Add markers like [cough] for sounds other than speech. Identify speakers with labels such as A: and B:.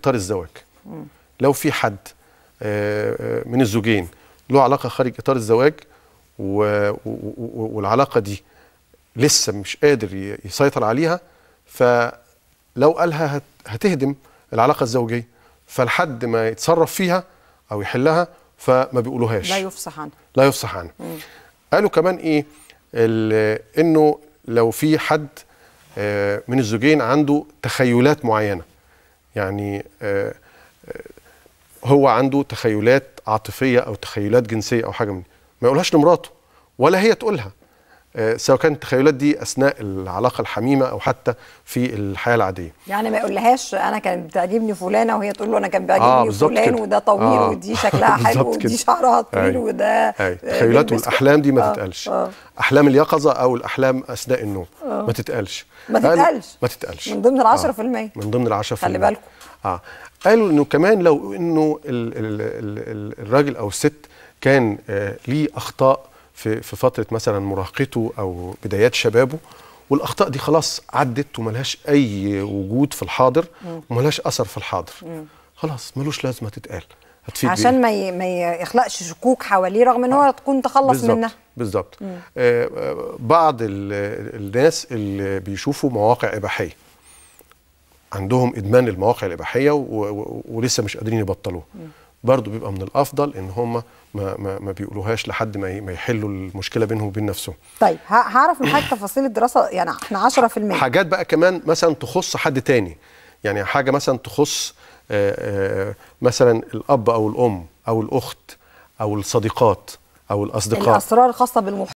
A: اطار الزواج لو في حد آه، آه، من الزوجين له علاقه خارج اطار الزواج والعلاقه دي لسه مش قادر يسيطر عليها فلو قالها هتهدم العلاقه الزوجيه فلحد ما يتصرف فيها او يحلها فما بيقولوهاش لا يفصح عنها لا يفصح عنها قالوا كمان ايه انه لو في حد آه، من الزوجين عنده تخيلات معينه يعني آه، آه، هو عنده تخيلات عاطفيه او تخيلات جنسيه او حاجه من ما يقولهاش لمراته ولا هي تقولها آه، سواء كانت التخيلات دي اثناء العلاقه الحميمه او حتى في الحياه العاديه
B: يعني ما يقولهاش انا كان بتعجبني فلانه وهي تقول له انا كان بيعجبني آه فلان كده. وده طويل آه ودي [laughs] شكلها حلو ودي شعرها طويل أيوة. وده التخيلات أيوة. آه،
A: والاحلام دي ما آه تتقالش آه احلام اليقظه او الاحلام اثناء النوم آه ما تتقالش ما تتقالش ما تتقالش من ضمن ال 10% آه من ضمن ال 10% خلي بالكم اه قالوا انه كمان لو انه الراجل او الست كان آه، ليه اخطاء آه في في فتره مثلا مراهقته او بدايات شبابه والاخطاء دي خلاص عدت وملهاش اي وجود في الحاضر وملهاش اثر في الحاضر خلاص ملوش لازمه تتقال هتفيد عشان
B: ما ما يخلقش شكوك حواليه رغم ان هو آه. تكون تخلص بالزبط. منها بالظبط آه،,
A: آه بعض الناس اللي بيشوفوا مواقع اباحيه عندهم ادمان المواقع الاباحيه ولسه مش قادرين يبطلوه برضه بيبقى من الافضل ان هم ما, ما, ما بيقولوهاش لحد ما ما يحلوا المشكله بينهم وبين نفسهم.
B: طيب هعرف من حضرتك تفاصيل الدراسه يعني احنا 10% حاجات
A: بقى كمان مثلا تخص حد تاني يعني حاجه مثلا تخص آه، آه، مثلا الاب او الام او الاخت او الصديقات او الاصدقاء
B: الاسرار الخاصه بالمحيط